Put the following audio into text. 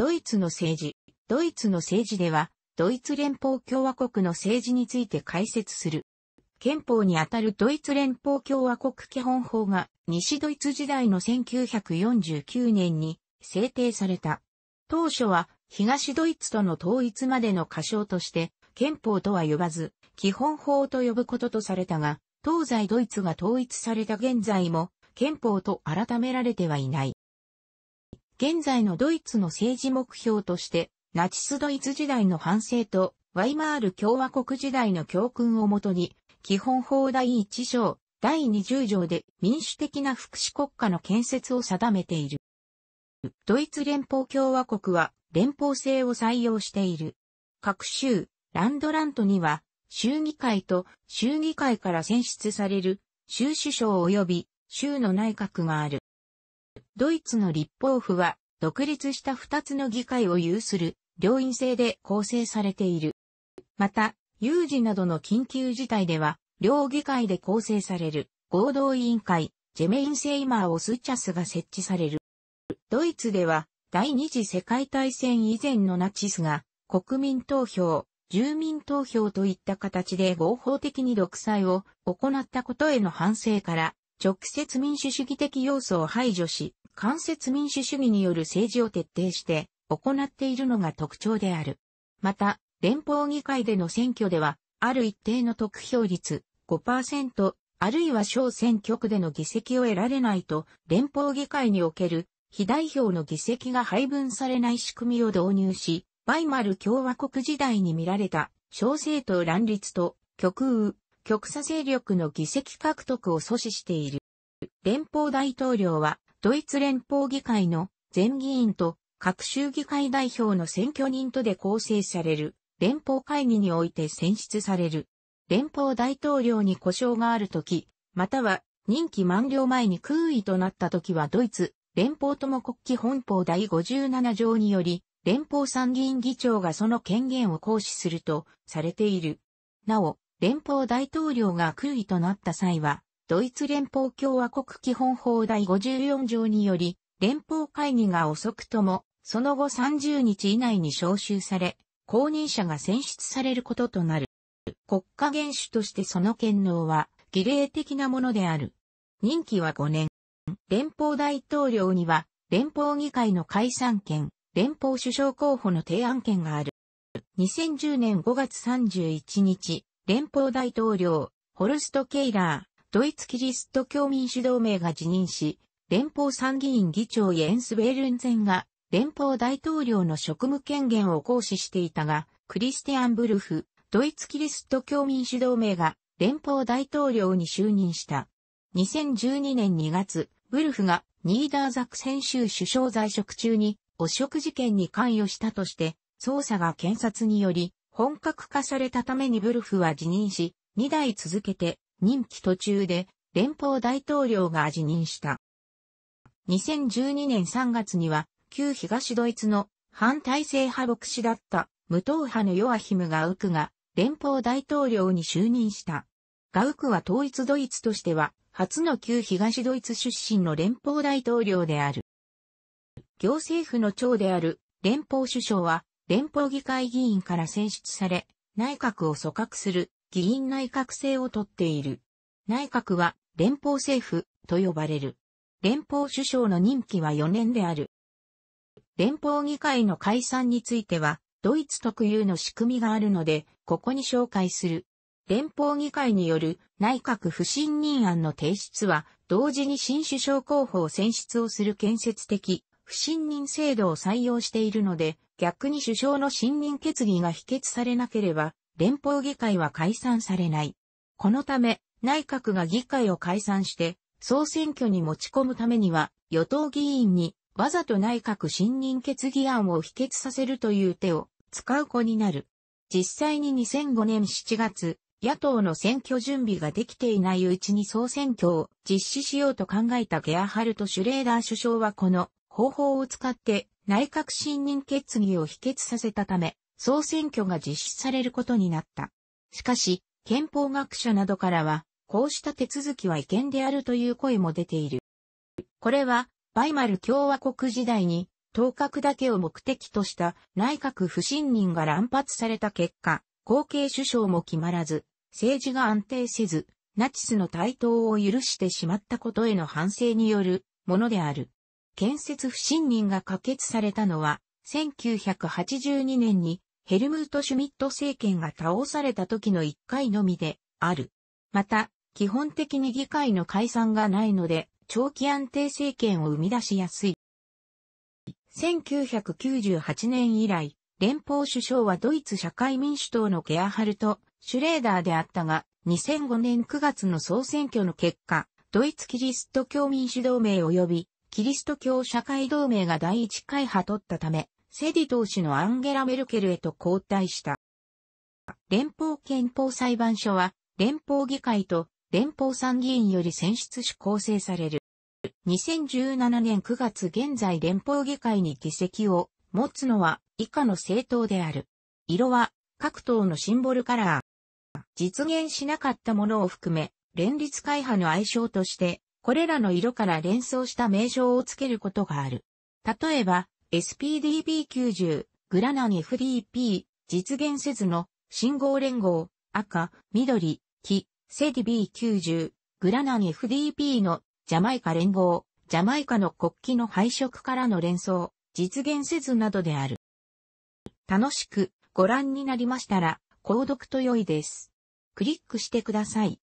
ドイツの政治。ドイツの政治では、ドイツ連邦共和国の政治について解説する。憲法にあたるドイツ連邦共和国基本法が西ドイツ時代の1949年に制定された。当初は東ドイツとの統一までの仮称として憲法とは呼ばず基本法と呼ぶこととされたが東西ドイツが統一された現在も憲法と改められてはいない。現在のドイツの政治目標として、ナチスドイツ時代の反省と、ワイマール共和国時代の教訓をもとに、基本法第1章、第20条で民主的な福祉国家の建設を定めている。ドイツ連邦共和国は連邦制を採用している。各州、ランドラントには、州議会と州議会から選出される州首相及び州の内閣がある。ドイツの立法府は、独立した2つの議会を有する、両院制で構成されている。また、有事などの緊急事態では、両議会で構成される、合同委員会、ジェメインセイマーオスチャスが設置される。ドイツでは、第二次世界大戦以前のナチスが、国民投票、住民投票といった形で合法的に独裁を行ったことへの反省から、直接民主主義的要素を排除し、間接民主主義による政治を徹底して行っているのが特徴である。また、連邦議会での選挙では、ある一定の得票率5%、あるいは小選挙区での議席を得られないと、連邦議会における非代表の議席が配分されない仕組みを導入し、バイマル共和国時代に見られた小政党乱立と極右、極左勢力の議席獲得を阻止している。連邦大統領はドイツ連邦議会の全議員と各州議会代表の選挙人とで構成される連邦会議において選出される。連邦大統領に故障があるとき、または任期満了前に空位となったときはドイツ連邦とも国旗本法第57条により、連邦参議院議長がその権限を行使するとされている。なお、連邦大統領が空位となった際は、ドイツ連邦共和国基本法第54条により、連邦会議が遅くとも、その後30日以内に召集され、公認者が選出されることとなる。国家元首としてその権能は、儀礼的なものである。任期は5年。連邦大統領には、連邦議会の解散権、連邦首相候補の提案権がある。2010年5月31日、連邦大統領、ホルスト・ケイラー、ドイツキリスト教民主同盟が辞任し、連邦参議院議長イエンス・ベールンゼンが連邦大統領の職務権限を行使していたが、クリスティアン・ブルフ、ドイツキリスト教民主同盟が連邦大統領に就任した。2012年2月、ブルフがニーダーザク先週首相在職中に汚職事件に関与したとして、捜査が検察により本格化されたためにブルフは辞任し、2代続けて任期途中で連邦大統領が辞任した。2012年3月には、旧東ドイツの反体制派牧師だった無党派のヨアヒム・ガウクが連邦大統領に就任した。ガウクは統一ドイツとしては初の旧東ドイツ出身の連邦大統領である。行政府の長である連邦首相は連邦議会議員から選出され内閣を組閣する議員内閣制をとっている。内閣は連邦政府と呼ばれる。連邦首相の任期は4年である。連邦議会の解散については、ドイツ特有の仕組みがあるので、ここに紹介する。連邦議会による内閣不信任案の提出は、同時に新首相候補を選出をする建設的不信任制度を採用しているので、逆に首相の信任決議が否決されなければ、連邦議会は解散されない。このため、内閣が議会を解散して、総選挙に持ち込むためには、与党議員にわざと内閣信任決議案を否決させるという手を使う子になる。実際に2005年7月、野党の選挙準備ができていないうちに総選挙を実施しようと考えたゲアハルト・シュレーダー首相はこの方法を使って内閣信任決議を否決させたため、総選挙が実施されることになった。しかし、憲法学者などからは、こうした手続きは違憲であるという声も出ている。これは、バイマル共和国時代に、当格だけを目的とした内閣不信任が乱発された結果、後継首相も決まらず、政治が安定せず、ナチスの台頭を許してしまったことへの反省によるものである。建設不信任が可決されたのは、1982年にヘルムート・シュミット政権が倒された時の1回のみである。また、基本的に議会の解散がないので、長期安定政権を生み出しやすい。1998年以来、連邦首相はドイツ社会民主党のゲアハルト・シュレーダーであったが、2005年9月の総選挙の結果、ドイツキリスト教民主同盟及びキリスト教社会同盟が第一回派取ったため、セディ党首のアンゲラ・メルケルへと交代した。連邦憲法裁判所は、連邦議会と連邦参議院より選出し構成される。2017年9月現在連邦議会に議席を持つのは以下の政党である。色は各党のシンボルカラー。実現しなかったものを含め、連立会派の愛称として、これらの色から連想した名称をつけることがある。例えば、SPDB90、グラナン FDP、実現せずの、信号連合、赤、緑、黄、セディ B90、グラナン FDP の、ジャマイカ連合、ジャマイカの国旗の配色からの連想、実現せずなどである。楽しくご覧になりましたら、購読と良いです。クリックしてください。